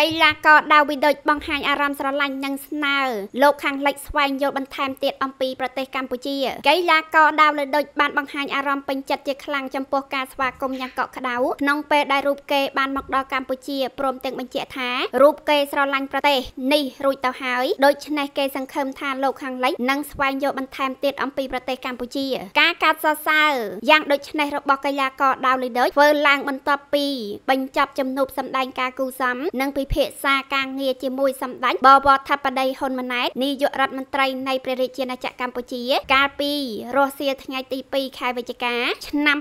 កីឡាករដាវីដូចបង្ហាញអារម្មណ៍ស្រឡាញ់និងស្នើលោកខាងលិចស្វែងយល់បន្ថែមទៀតអំពីប្រទេសកម្ពុជាកីឡាករដាវីដូចបានបង្ហាញអារម្មណ៍ពេញចិត្តជាខ្លាំងចំពោះការស្វាគមន៍យ៉ាងកក់ក្ដៅក្នុងពេលដែលរូបគេបានមកដល់កម្ពុជាព្រមទាំងបញ្ជាក់ថារូបគេស្រឡាញ់ប្រទេសនេះរួចទៅហើយដូច្នេះគេសង្ឃឹមថាលោកខាងលិចនឹងស្វែងយល់បន្ថែមទៀតអំពីប្រទេសកម្ពុជា ការកាត់សរសើរយ៉ាងដូចនេះរបស់កីឡាករដាវីដូចធ្វើឡើងបន្ទាប់ពីបញ្ចប់ជំនួបសម្ដែងការគូសំនិងពិពិភាក្សាការងារជាមួយសម្ដេចបវរធិបតីហ៊ុនម៉ាណែតនាយករដ្ឋមន្ត្រីនៃព្រះរាជាណាចក្រកម្ពុជា កាលពីរសៀលថ្ងៃទី2ខែវិច្ឆិកាឆ្នាំ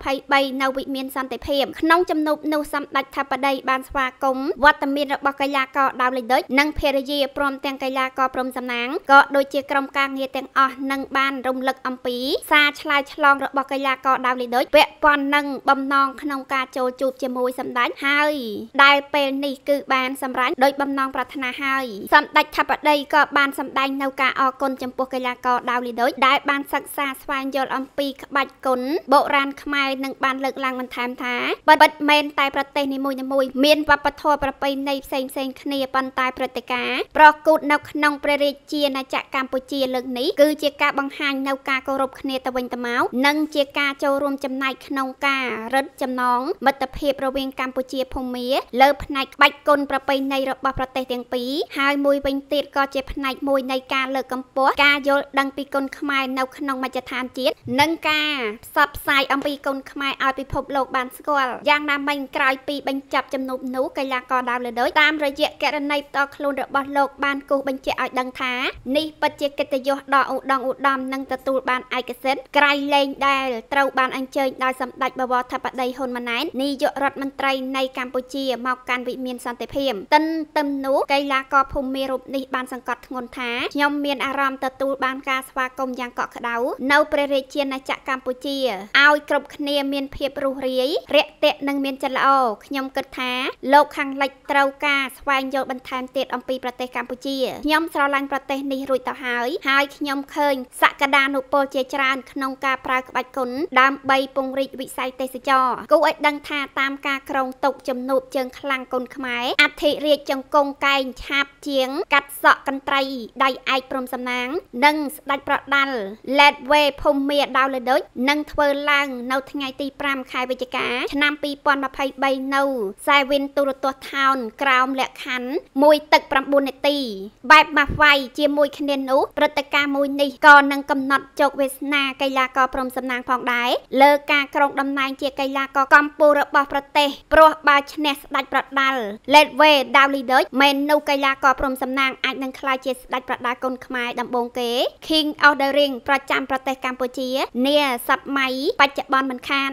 2023នៅវិមានសន្តិភាពក្នុងជំនួបនោះសម្ដេចធិបតីបានស្វាគមន៍វត្តមានរបស់កីឡាករដាវលេខដូចនិងភារយាព្រមទាំងកីឡាករព្រំសំណាងក៏ដូចជាក្រុមការងារទាំងអស់នឹងបានរំលឹកអំពី សារឆ្លើយឆ្លងរបស់កីឡាករដាវលេខដូចពាក់ព័ន្ធនឹងបំណងក្នុងការចូលជួបជាមួយសម្ដេចហើយដែលពេលនេះគឺបានសម្រេចដោយបំណងប្រាថ្នាហើយសម្ដេចថាបតីក៏បានសម្ដែងនៅការអរគុណចំពោះកីឡាករដាវលីដូចដែលបានសិក្សាស្វែងយល់អំពីក្បាច់គុណបុរាណខ្មែរនិងបានលើកឡើងបន្ថែមថាបិទមែនតែប្រទេសនីមួយៗមានវប្បធម៌ប្រពៃណីផ្សេងផ្សេងគ្នាប៉ុន្តែព្រឹត្តិការណ៍ប្រកួតនៅក្នុងព្រះរាជាណាចក្រកម្ពុជាលើកនេះគឺជាការបង្ហាញនៅការគោរពគ្នាទៅវិញទៅមកនិងជាការចូលរួមចំណែកក្នុងការរឹតចំណងមិត្តភាពរវាងកម្ពុជាភូមាលើផ្នែកក្បាច់ច់គុណប្រពៃណីរបស់ប្រទេសទាំងពីរហើយមួយវិញទៀតក៏ជាផ្នែកមួយនៃការលើកកម្ពស់ការយល់ដឹងពីគុណខ្មែរនៅក្នុងមជ្ឈដ្ឋានជាតិនិងការផ្សព្វផ្សាយអំពីគុណខ្មែរឲ្យពិភពលោកបានស្គាល់យ៉ាងណាមិញក្រោយពីបញ្ចប់ជំនុំនោះកីឡាករដើមលើដូចតាមរយៈករណីផ្ទាល់ខ្លួនរបស់លោកបានគូសបញ្ជាក់ឲ្យដឹងថានេះពិតជាកិត្តិយសដ៏ឧត្តមឧត្តមនិងទទួលបានឯកសិទ្ធិក្រៃលែងដែលត្រូវបានអញ្ជើញដោយសម្ដេចបវរធិបតីហ៊ុនម៉ាណែតនាយករដ្ឋមន្ត្រីនៃកម្ពុជាមកកាន់វិមានសសន្តិភាពទិនទឹមនោះកីឡាករភូមិមេរូបនេះបានសង្កត់ធ្ងន់ថាខ្ញុំមានអារម្មណ៍ទទួលបានការស្វាគមន៍យ៉ាងកក់ក្ដៅនៅព្រះរាជាណាចក្រកម្ពុជាឲ្យគ្រប់គ្នាមានភាពរស់រាយរាក់ទាក់និងមានចិត្តល្អខ្ញុំគិតថាលោកខាងលិចត្រូវការស្វែងយល់បន្ថែមទៀតអំពីប្រទេសកម្ពុជាខ្ញុំស្រឡាញ់ប្រទេសនេះរួចទៅហើយហើយខ្ញុំឃើញសក្តានុពលជាច្រើនក្នុងការប្រើក្បាច់គុណដើម្បីពង្រីកវិស័យទេសចរគូឲ្យដឹងថាតាមការក្រងទុកចំនួនជើងខ្លាំងគុណខ្មែរខ្មែរអធិរាជចង្គង់កែងឆាបជាង កាត់សក់កន្ត្រីដៃឯកព្រមសំណាង និងស្ដេចប្រដាល់លេតវេភូមិមាដាវលើដូចនឹងធ្វើឡើង នៅថ្ងៃទី5ខែវិច្ឆិកា ឆ្នាំ2023នៅសេវិនទូរទស្សន៍ថោនក្រោមលក្ខខណ្ឌ1ទឹក9នាទីបែបម៉ាស់វាយជាមួយគ្នានោះព្រឹត្តិការណ៍មួយនេះក៏នឹងកំណត់ជោគវាសនាកីឡាករព្រមសំណាងផងដែរលើការក្រុងតំណែង ជាកីឡាករកម្ពុជារបស់ប្រទេសព្រោះបើឈ្នះស្ដេចប្រដាល់ Ledway Dawlidge មែននោះកីឡាករព្រំសំណាងអាចនឹងក្លាយជាស្ដេចប្រដាកូនខ្មែរដំបូងគេ King of the Ring ប្រចាំប្រទេសកម្ពុជា នាសប្ដៃបច្ចុប្បន្នមិនខាន